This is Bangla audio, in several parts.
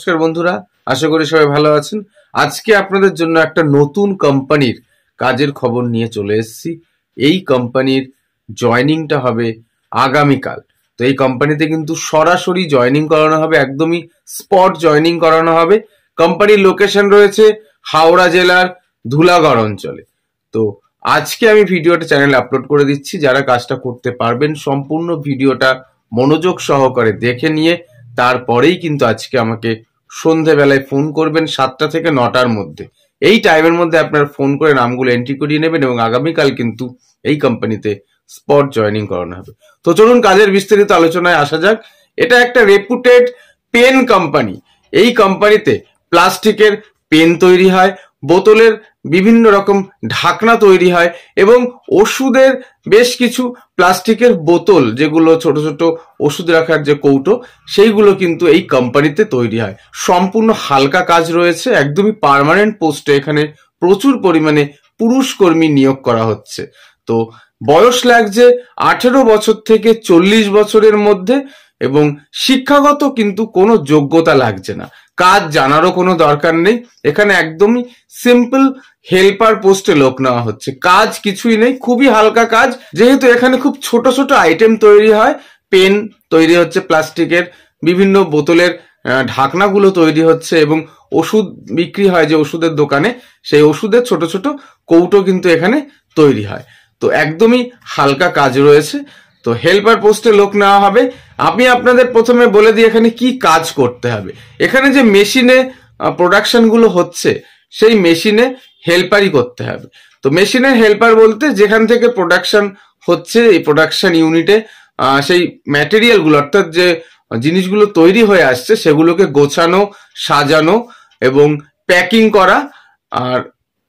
নমস্কার বন্ধুরা আশা করি সবাই ভালো আছেন আজকে আপনাদের জন্য একটা নতুন কোম্পানির কাজের খবর নিয়ে চলে এসেছি এই কোম্পানির জয়নিংটা হবে আগামীকাল তো এই কোম্পানিতে কিন্তু সরাসরি জয়নিং করানো হবে একদমই স্পট জয়নিং করানো হবে কোম্পানির লোকেশন রয়েছে হাওড়া জেলার ধুলাগড় অঞ্চলে তো আজকে আমি ভিডিওটা চ্যানেলে আপলোড করে দিচ্ছি যারা কাজটা করতে পারবেন সম্পূর্ণ ভিডিওটা মনোযোগ সহকারে দেখে নিয়ে তারপরেই কিন্তু আজকে আমাকে সন্ধেবেলায় ফোন করবেন সাতটা থেকে নটার মধ্যে এই টাইমের মধ্যে আপনার ফোন করে নামগুলো এন্ট্রি করিয়ে নেবেন এবং আগামীকাল কিন্তু এই কোম্পানিতে স্পট জয়নিং করানো হবে তো চলুন কাজের বিস্তারিত আলোচনায় আসা যাক এটা একটা রেপুটেড পেন কোম্পানি এই কোম্পানিতে প্লাস্টিকের পেন তৈরি হয় বোতলের বিভিন্ন রকম ঢাকনা তৈরি হয় এবং ওষুধের বেশ কিছু প্লাস্টিকের বোতল যেগুলো ছোট ছোট ওষুধ রাখার যে কৌটো সেইগুলো কিন্তু এই কোম্পানিতে তৈরি হয় সম্পূর্ণ হালকা কাজ রয়েছে একদমই পারমানেন্ট পোস্টে এখানে প্রচুর পরিমাণে পুরুষ কর্মী নিয়োগ করা হচ্ছে তো বয়স লাগছে আঠেরো বছর থেকে চল্লিশ বছরের মধ্যে এবং শিক্ষাগত কিন্তু কোনো যোগ্যতা লাগছে না কাজ জানারও কোনো দরকার নেই এখানে একদমই সিম্পল হেল্পার পোস্টে লোক নেওয়া হচ্ছে কাজ কিছুই নেই খুবই হালকা কাজ যেহেতু এখানে খুব ছোট ছোট আইটেম তৈরি হয় পেন তৈরি হচ্ছে প্লাস্টিকের বিভিন্ন বোতলের ঢাকনাগুলো তৈরি হচ্ছে এবং ওষুধ বিক্রি হয় যে ওষুধের দোকানে সেই ওষুধের ছোট ছোট কৌটো কিন্তু এখানে তৈরি হয় তো একদমই হালকা কাজ রয়েছে তো হেল্পার পোস্টে লোক নেওয়া হবে আমি আপনাদের প্রথমে বলে দিই এখানে কি কাজ করতে হবে এখানে যে মেশিনে প্রোডাকশনগুলো হচ্ছে সেই মেশিনে হেল্পারই করতে হবে তো মেশিনের হেল্পার বলতে যেখান থেকে প্রোডাকশন হচ্ছে এই প্রোডাকশন ইউনিটে সেই ম্যাটেরিয়ালগুলো অর্থাৎ যে জিনিসগুলো তৈরি হয়ে আসছে সেগুলোকে গোছানো সাজানো এবং প্যাকিং করা আর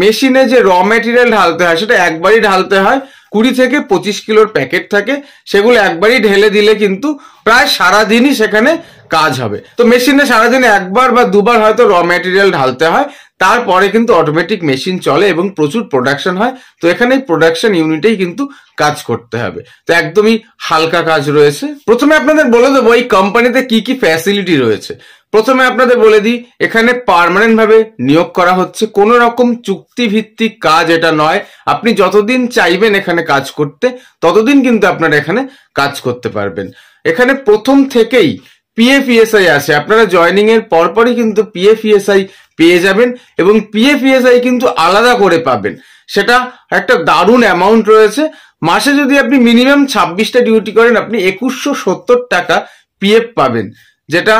মেশিনে যে র ম্যাটেরিয়াল ঢালতে হয় সেটা একবারই ঢালতে হয় কুড়ি থেকে পঁচিশ কিলোর প্যাকেট থাকে সেগুলো একবারই ঢেলে দিলে কিন্তু প্রায় সারাদিনই সেখানে কাজ হবে তো মেশিনে সারাদিনে একবার বা দুবার হয়তো র ম্যাটেরিয়াল ঢালতে হয় তারপরে কিন্তু অটোমেটিক মেশিন চলে এবং প্রচুর প্রোডাকশন হয় তো এখানে প্রোডাকশন ইউনিটেই কিন্তু কাজ করতে হবে তো একদমই হালকা কাজ রয়েছে প্রথমে আপনাদের বলে দেবো এই কোম্পানিতে কি কি ফ্যাসিলিটি রয়েছে প্রথমে আপনাদের বলে দিই এখানে পারমানেন্ট ভাবে নিয়োগ করা হচ্ছে কোন রকম চুক্তিভিত্তিক কাজ এটা নয় আপনি যতদিন চাইবেন এখানে কাজ করতে ততদিন কিন্তু আপনারা এখানে কাজ করতে পারবেন এখানে প্রথম থেকেই পিএফ ইএসআই আছে আপনারা জয়নিং এর পরপরই কিন্তু পিএফ ইএসআই পেয়ে যাবেন এবং পিএফিএসআই e কিন্তু আলাদা করে পাবেন সেটা একটা দারুণ অ্যামাউন্ট রয়েছে মাসে যদি আপনি মিনিমাম ছাব্বিশটা ডিউটি করেন আপনি একুশশো সত্তর টাকা পিএফ পাবেন যেটা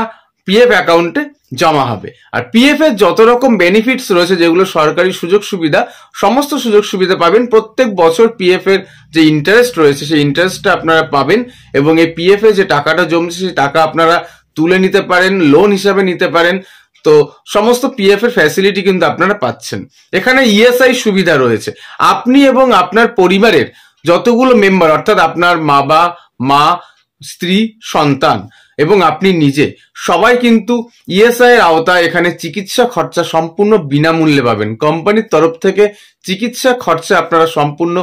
পিএফ অ্যাকাউন্টে জমা হবে আর পিএফ এর যত রকম বেনিফিটস রয়েছে যেগুলো সরকারি সুযোগ সুবিধা সমস্ত সুযোগ সুবিধা পাবেন প্রত্যেক বছর পিএফ এর যে ইন্টারেস্ট রয়েছে সেই ইন্টারেস্টটা আপনারা পাবেন এবং এই পিএফ এ যে টাকাটা জমছে সেই টাকা আপনারা তুলে নিতে পারেন লোন হিসাবে নিতে পারেন তো সমস্ত পিএফ এর ফ্যাসিলিটি কিন্তু আপনারা পাচ্ছেন এখানে ইএসআই e সুবিধা রয়েছে আপনি এবং আপনার পরিবারের যতগুলো মেম্বার অর্থাৎ আপনার মা বা মা স্ত্রী সন্তান এবং আপনি নিজে সবাই কিন্তু ইএসআই e এর আওতায় এখানে চিকিৎসা খরচা সম্পূর্ণ বিনামূল্যে পাবেন কোম্পানির তরফ থেকে চিকিৎসা খরচা আপনারা সম্পূর্ণ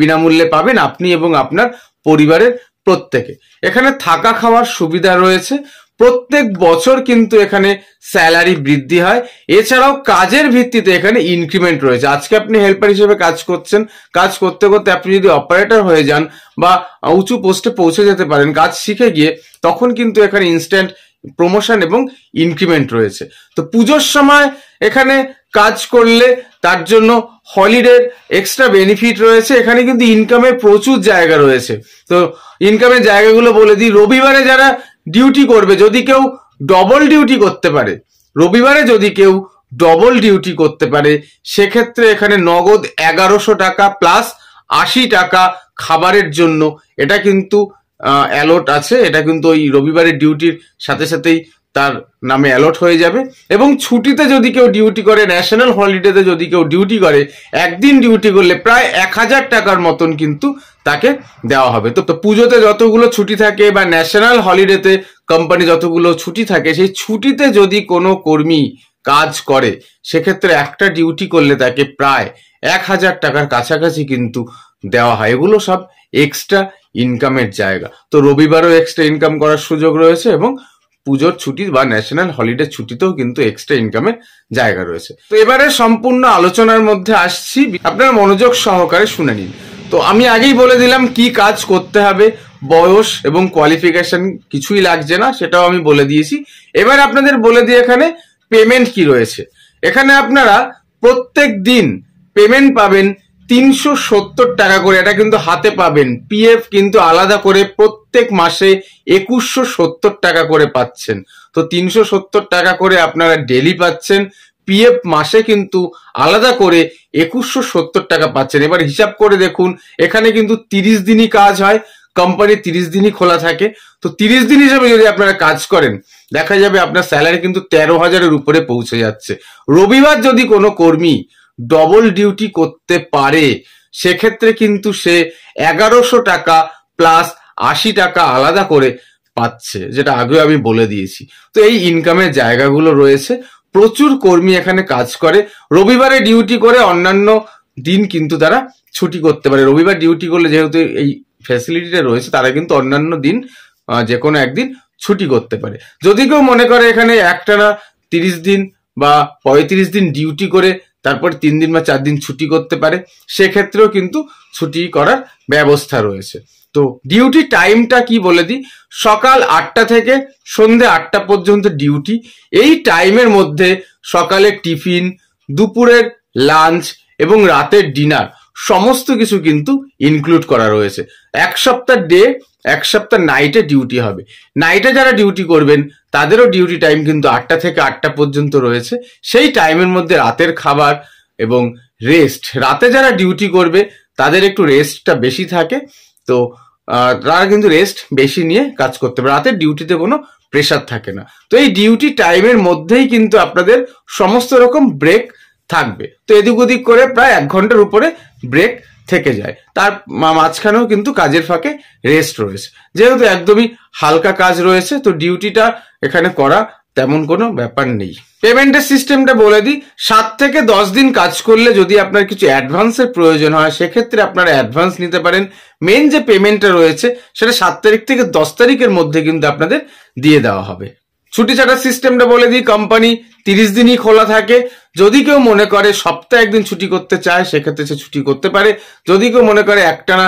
বিনামূল্যে পাবেন আপনি এবং আপনার পরিবারের প্রত্যেকে এখানে থাকা খাওয়ার সুবিধা রয়েছে প্রত্যেক বছর কিন্তু এখানে স্যালারি বৃদ্ধি হয় এছাড়াও কাজের ভিত্তিতে এখানে ইনক্রিমেন্ট রয়েছে আজকে আপনি হেল্পার হিসেবে কাজ করছেন কাজ করতে করতে আপনি যদি অপারেটর হয়ে যান বা উঁচু পোস্টে পৌঁছে যেতে পারেন কাজ শিখে গিয়ে তখন কিন্তু এখানে ইনস্ট্যান্ট প্রমোশন এবং ইনক্রিমেন্ট রয়েছে তো পুজোর সময় এখানে কাজ করলে তার জন্য হলিডের এক্সট্রা বেনিফিট রয়েছে এখানে কিন্তু ইনকামের প্রচুর জায়গা রয়েছে তো ইনকামের জায়গাগুলো বলে দিই রবিবারে যারা ডিউটি করবে যদি কেউ ডবল ডিউটি করতে পারে রবিবারে যদি কেউ ডবল ডিউটি করতে পারে সেক্ষেত্রে এখানে নগদ এগারোশো টাকা প্লাস আশি টাকা খাবারের জন্য এটা কিন্তু অ্যালোট আছে এটা কিন্তু ওই রবিবারের ডিউটির সাথে সাথেই তার নামে অ্যালট হয়ে যাবে এবং ছুটিতে যদি কেউ ডিউটি করে ন্যাশনাল হলিডেতে যদি কেউ ডিউটি করে একদিন ডিউটি করলে প্রায় এক হাজার টাকার মতন কিন্তু তাকে দেওয়া হবে তো পুজোতে যতগুলো ছুটি থাকে বা ন্যাশনাল হলিডেতে কোম্পানি যতগুলো ছুটি থাকে সেই ছুটিতে যদি কোনো কর্মী কাজ করে সেক্ষেত্রে একটা ডিউটি করলে তাকে প্রায় এক হাজার টাকার কাছাকাছি কিন্তু দেওয়া হয় এগুলো সব এক্সট্রা ইনকামের জায়গা তো রবিবারও এক্সট্রা ইনকাম করার সুযোগ রয়েছে এবং পুজোর ছুটি বা ন্যাশনাল হলিডে ছুটিতেও কিন্তু এক্সট্রা ইনকামের জায়গা রয়েছে তো এবারে সম্পূর্ণ আলোচনার মধ্যে আসছি আপনার মনোযোগ সহকারে শুনে নিন তো আমি আগেই বলে দিলাম কি কাজ করতে হবে বয়স এবং কোয়ালিফিকেশন কিছুই লাগছে না সেটাও আমি বলে দিয়েছি এবার আপনাদের বলে দিই এখানে পেমেন্ট কি রয়েছে এখানে আপনারা প্রত্যেক দিন পেমেন্ট পাবেন তিনশো সত্তর টাকা করে এটা কিন্তু হাতে পাবেন পিএফ কিন্তু আলাদা করে প্রত্যেক মাসে একুশশো সত্তর টাকা করে পাচ্ছেন তো তিনশো সত্তর টাকা করে আপনারা ডেলি পাচ্ছেন পিএফ মাসে কিন্তু আলাদা করে একুশশো সত্তর টাকা পাচ্ছেন এবার হিসাব করে দেখুন এখানে কিন্তু তিরিশ দিনই কাজ হয় কোম্পানি তিরিশ দিনই খোলা থাকে তো তিরিশ দিন হিসাবে যদি আপনারা কাজ করেন দেখা যাবে আপনার স্যালারি কিন্তু তেরো হাজারের উপরে পৌঁছে যাচ্ছে রবিবার যদি কোনো কর্মী ডবল ডিউটি করতে পারে সেক্ষেত্রে কিন্তু সে এগারোশো টাকা প্লাস আশি টাকা আলাদা করে পাচ্ছে যেটা আগেও আমি বলে দিয়েছি তো এই ইনকামের জায়গাগুলো রয়েছে প্রচুর কর্মী এখানে কাজ করে রবিবারে ডিউটি করে অন্যান্য দিন কিন্তু তারা ছুটি করতে পারে রবিবার ডিউটি করলে যেহেতু এই ফ্যাসিলিটিটা রয়েছে তারা কিন্তু অন্যান্য দিন যে কোনো একদিন ছুটি করতে পারে যদি কেউ মনে করে এখানে একটানা তিরিশ দিন বা পঁয়ত্রিশ দিন ডিউটি করে তারপর তিন দিন বা চার দিন ছুটি করতে পারে সেক্ষেত্রেও কিন্তু ছুটি করার ব্যবস্থা রয়েছে তো ডিউটি টাইমটা কি বলে দিই সকাল আটটা থেকে সন্ধে আটটা পর্যন্ত ডিউটি এই টাইমের মধ্যে সকালের টিফিন দুপুরের লাঞ্চ এবং রাতের ডিনার সমস্ত কিছু কিন্তু ইনক্লুড করা রয়েছে এক সপ্তাহ ডে এক সপ্তাহ নাইটে ডিউটি হবে নাইটে যারা ডিউটি করবেন তাদেরও ডিউটি টাইম কিন্তু আটটা থেকে আটটা পর্যন্ত রয়েছে সেই টাইমের মধ্যে রাতের খাবার এবং রেস্ট রাতে যারা ডিউটি করবে তাদের একটু রেস্টটা বেশি থাকে তো তারা কিন্তু রেস্ট বেশি নিয়ে কাজ করতে পারে রাতের ডিউটিতে কোনো প্রেশার থাকে না তো এই ডিউটি টাইমের মধ্যেই কিন্তু আপনাদের সমস্ত রকম ব্রেক থাকবে তো এদিক ওদিক করে প্রায় এক ঘন্টার উপরে ব্রেক থেকে যায় তার মাঝখানেও কিন্তু কাজের ফাঁকে রেস্ট রয়েছে যেহেতু একদমই হালকা কাজ রয়েছে তো ডিউটিটা এখানে করা তেমন কোনো ব্যাপার নেই পেমেন্টের সিস্টেমটা বলে দিই সাত থেকে দশ দিন কাজ করলে যদি আপনার কিছু অ্যাডভান্সের প্রয়োজন হয় সেক্ষেত্রে আপনারা অ্যাডভান্স নিতে পারেন মেন যে পেমেন্টটা রয়েছে সেটা সাত তারিখ থেকে দশ তারিখের মধ্যে কিন্তু আপনাদের দিয়ে দেওয়া হবে ছুটি ছাটার সিস্টেমটা বলে দিই কোম্পানি তিরিশ দিনই খোলা থাকে যদি কেউ মনে করে সপ্তাহে একদিন ছুটি করতে চায় সেক্ষেত্রে সে ছুটি করতে পারে যদি কেউ মনে করে একটানা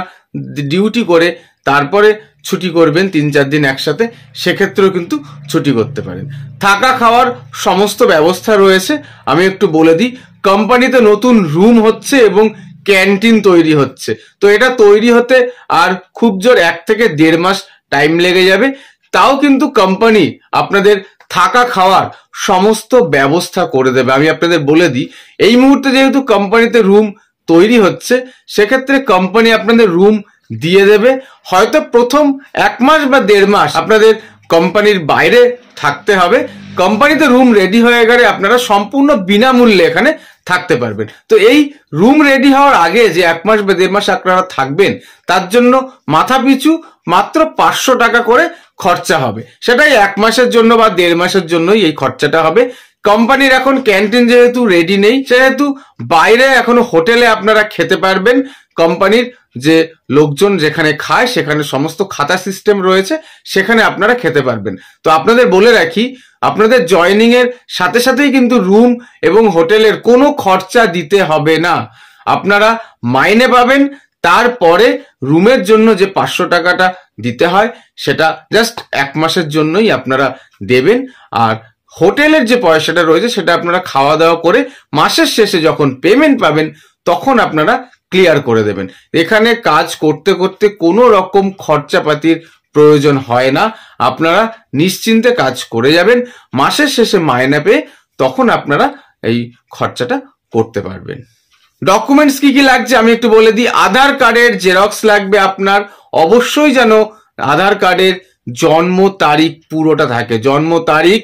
ডিউটি করে তারপরে ছুটি করবেন তিন চার দিন একসাথে সেক্ষেত্রেও কিন্তু ছুটি করতে পারেন থাকা খাওয়ার সমস্ত ব্যবস্থা রয়েছে আমি একটু বলে দিই কোম্পানিতে নতুন রুম হচ্ছে এবং ক্যান্টিন তৈরি হচ্ছে তো এটা তৈরি হতে আর খুব জোর এক থেকে দেড় মাস টাইম লেগে যাবে তাও কিন্তু কোম্পানি আপনাদের থাকা খাওয়ার সমস্ত ব্যবস্থা করে দেবে আমি আপনাদের বলে দিই এই মুহূর্তে যেহেতু কোম্পানিতে রুম তৈরি হচ্ছে সেক্ষেত্রে কোম্পানি আপনাদের রুম দিয়ে দেবে হয়তো প্রথম এক মাস বা দেড় মাস আপনাদের কোম্পানির বাইরে থাকতে হবে কোম্পানিতে রুম রেডি হয়ে গেলে আপনারা সম্পূর্ণ বিনামূল্যে এখানে থাকতে পারবেন তো এই রুম রেডি হওয়ার আগে যে এক মাস বা দেড় মাস আপনারা থাকবেন তার জন্য মাথা পিছু মাত্র পাঁচশো টাকা করে খরচা হবে সেটাই এক মাসের জন্য বা দেড় মাসের জন্যই এই খরচাটা হবে কোম্পানির এখন ক্যান্টিন যেহেতু রেডি নেই সেহেতু বাইরে এখনো হোটেলে আপনারা খেতে পারবেন কোম্পানির যে লোকজন যেখানে খায় সেখানে সমস্ত খাতা সিস্টেম রয়েছে সেখানে আপনারা খেতে পারবেন তো আপনাদের বলে রাখি আপনাদের জয়নিং এর সাথে সাথেই কিন্তু রুম এবং হোটেলের কোনো খরচা দিতে হবে না আপনারা মাইনে পাবেন তারপরে রুমের জন্য যে পাঁচশো টাকাটা দিতে হয় সেটা জাস্ট এক মাসের জন্যই আপনারা দেবেন আর হোটেলের যে পয়সাটা রয়েছে সেটা আপনারা খাওয়া দাওয়া করে মাসের শেষে যখন পেমেন্ট পাবেন তখন আপনারা ক্লিয়ার করে দেবেন এখানে কাজ করতে করতে কোনো রকম খরচাপাতির প্রয়োজন হয় না আপনারা নিশ্চিন্তে কাজ করে যাবেন মাসের শেষে মায়না পেয়ে তখন আপনারা এই খরচাটা করতে পারবেন ডকুমেন্টস কি কি লাগছে আমি একটু বলে দিই আধার কার্ডের জেরক্স লাগবে আপনার অবশ্যই যেন আধার কার্ডের জন্ম তারিখ পুরোটা থাকে জন্ম তারিখ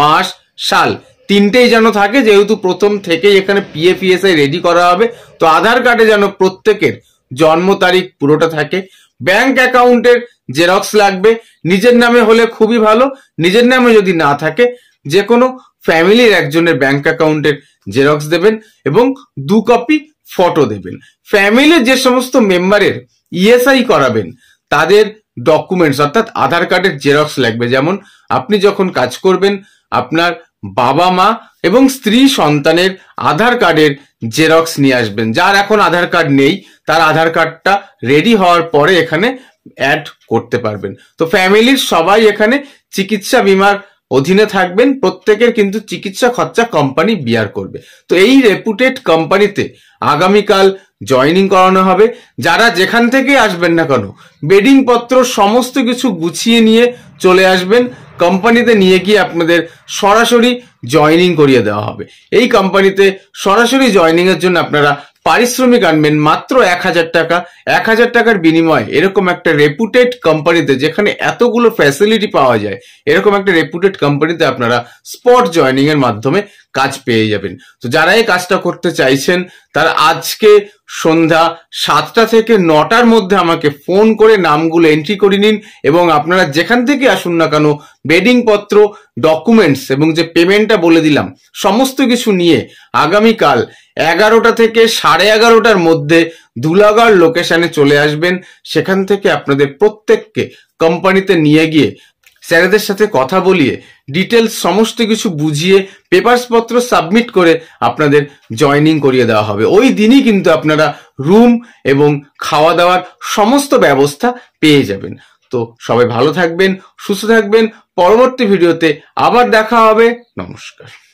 মাস সাল তিনটেই যেন থাকে যেহেতু প্রথম থেকেই এখানে পিএফিএসআই রেডি করা হবে তো আধার কার্ডে যেন প্রত্যেকের জন্ম তারিখ পুরোটা থাকে ব্যাংক অ্যাকাউন্টের জেরক্স লাগবে নিজের নামে হলে খুবই ভালো নিজের নামে যদি না থাকে যে কোনো ফ্যামিলির একজনের ব্যাংক অ্যাকাউন্টের জেরক্স দেবেন এবং দু কপি ফটো দেবেন ফ্যামিলির যে সমস্ত মেম্বারের ইএসআই e করাবেন তাদের ডকুমেন্টস অর্থাৎ আধার কার্ডের জেরক্স লাগবে যেমন আপনি যখন কাজ করবেন আপনার বাবা মা এবং স্ত্রী সন্তানের আধার কার্ডের জেরক্স নিয়ে আসবেন যার এখন আধার কার্ড নেই তার আধার কার্ডটা রেডি হওয়ার পরে এখানে অ্যাড করতে পারবেন তো ফ্যামিলির সবাই এখানে চিকিৎসা বিমার অধীনে থাকবেন প্রত্যেকের কিন্তু চিকিৎসা খরচা কোম্পানি বিয়ার করবে তো এই রেপুটেড কোম্পানিতে আগামীকাল জয়নিং করানো হবে যারা যেখান থেকে আসবেন না কেন বেডিং পত্র সমস্ত কিছু গুছিয়ে নিয়ে চলে আসবেন কোম্পানিতে নিয়ে গিয়ে আপনাদের সরাসরি জয়নিং করিয়ে দেওয়া হবে এই কোম্পানিতে সরাসরি জয়নিংয়ের জন্য আপনারা পারিশ্রমিক আনবেন মাত্র এক হাজার টাকা এক হাজার টাকার বিনিময়ে এরকম একটা রেপুটেড কোম্পানিতে যেখানে এতগুলো ফ্যাসিলিটি পাওয়া যায় এরকম একটা রেপুটেড কোম্পানিতে আপনারা স্পট জয়নিং এর মাধ্যমে কাজ পেয়ে যাবেন তো যারা এই কাজটা করতে চাইছেন তারা আজকে সন্ধ্যা সাতটা থেকে নটার মধ্যে আমাকে ফোন করে নামগুলো এন্ট্রি করে নিন এবং আপনারা যেখান থেকে আসুন না কেন বেডিং পত্র ডকুমেন্টস এবং যে পেমেন্টটা বলে দিলাম সমস্ত কিছু নিয়ে আগামীকাল এগারোটা থেকে সাড়ে এগারোটার মধ্যে দুলাগড় লোকেশনে চলে আসবেন সেখান থেকে আপনাদের প্রত্যেককে কোম্পানিতে নিয়ে গিয়ে স্যারেদের সাথে কথা বলিয়ে ডিটেলস সমস্ত কিছু বুঝিয়ে পেপারসপত্র সাবমিট করে আপনাদের জয়নিং করিয়ে দেওয়া হবে ওই দিনই কিন্তু আপনারা রুম এবং খাওয়া দাওয়ার সমস্ত ব্যবস্থা পেয়ে যাবেন তো সবাই ভালো থাকবেন সুস্থ থাকবেন পরবর্তী ভিডিওতে আবার দেখা হবে নমস্কার